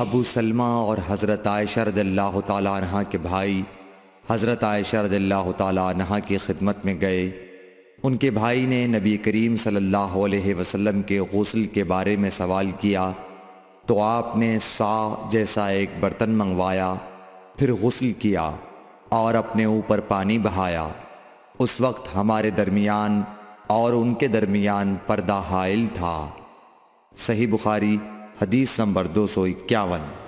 अबू सलमा और हज़रत आयशा अल्लाह तह के भाई हज़रत आयशा रदल्ला तह की ख़िदमत में गए उनके भाई ने नबी करीम सल्लल्लाहु अलैहि वसल्लम के गसल के बारे में सवाल किया तो आपने सा जैसा एक बर्तन मंगवाया फिर गसल किया और अपने ऊपर पानी बहाया उस वक्त हमारे दरमियान और उनके दरमियान पर्दा हाइल था सही बुखारी हदीस नंबर दो सौ इक्यावन